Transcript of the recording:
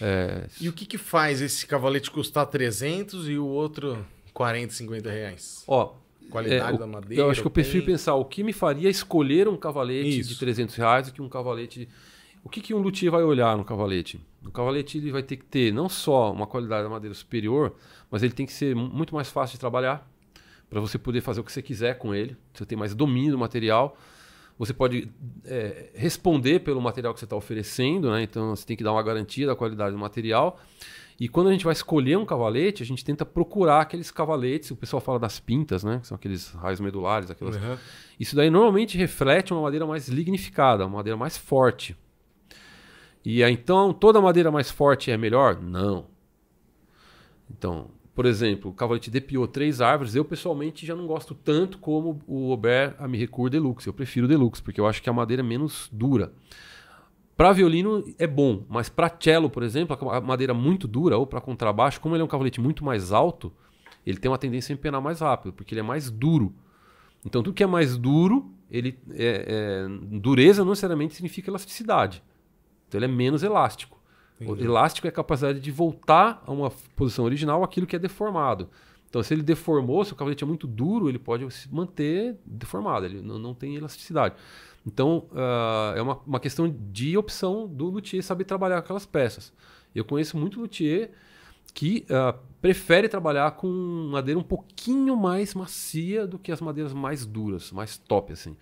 É... E o que, que faz esse cavalete custar 300 e o outro 40, 50 reais? Ó, Qualidade é, da madeira. Eu acho que eu prefiro pensar o que me faria escolher um cavalete Isso. de 300 reais do que um cavalete. O que, que um luthier vai olhar no cavalete? O cavalete ele vai ter que ter não só uma qualidade da madeira superior, mas ele tem que ser muito mais fácil de trabalhar para você poder fazer o que você quiser com ele. Você tem mais domínio do material. Você pode é, responder pelo material que você está oferecendo, né? Então você tem que dar uma garantia da qualidade do material. E quando a gente vai escolher um cavalete, a gente tenta procurar aqueles cavaletes, o pessoal fala das pintas, né? Que são aqueles raios medulares, aquelas. Uhum. Isso daí normalmente reflete uma madeira mais lignificada, uma madeira mais forte. E então toda madeira mais forte é melhor? Não. Então, por exemplo, o Cavalete depiou três árvores. Eu, pessoalmente, já não gosto tanto como o Aubert Amirecourt Deluxe. Eu prefiro Deluxe, porque eu acho que a madeira é menos dura. Para violino é bom, mas para cello, por exemplo, a madeira muito dura, ou para contrabaixo, como ele é um cavalete muito mais alto, ele tem uma tendência a empenar mais rápido, porque ele é mais duro. Então, tudo que é mais duro, ele é, é, dureza não necessariamente significa elasticidade. Então, ele é menos elástico. Entendi. O elástico é a capacidade de voltar a uma posição original aquilo que é deformado. Então, se ele deformou, se o cavalete é muito duro, ele pode se manter deformado, ele não, não tem elasticidade. Então, uh, é uma, uma questão de opção do luthier saber trabalhar aquelas peças. Eu conheço muito luthier que uh, prefere trabalhar com madeira um pouquinho mais macia do que as madeiras mais duras, mais top, assim.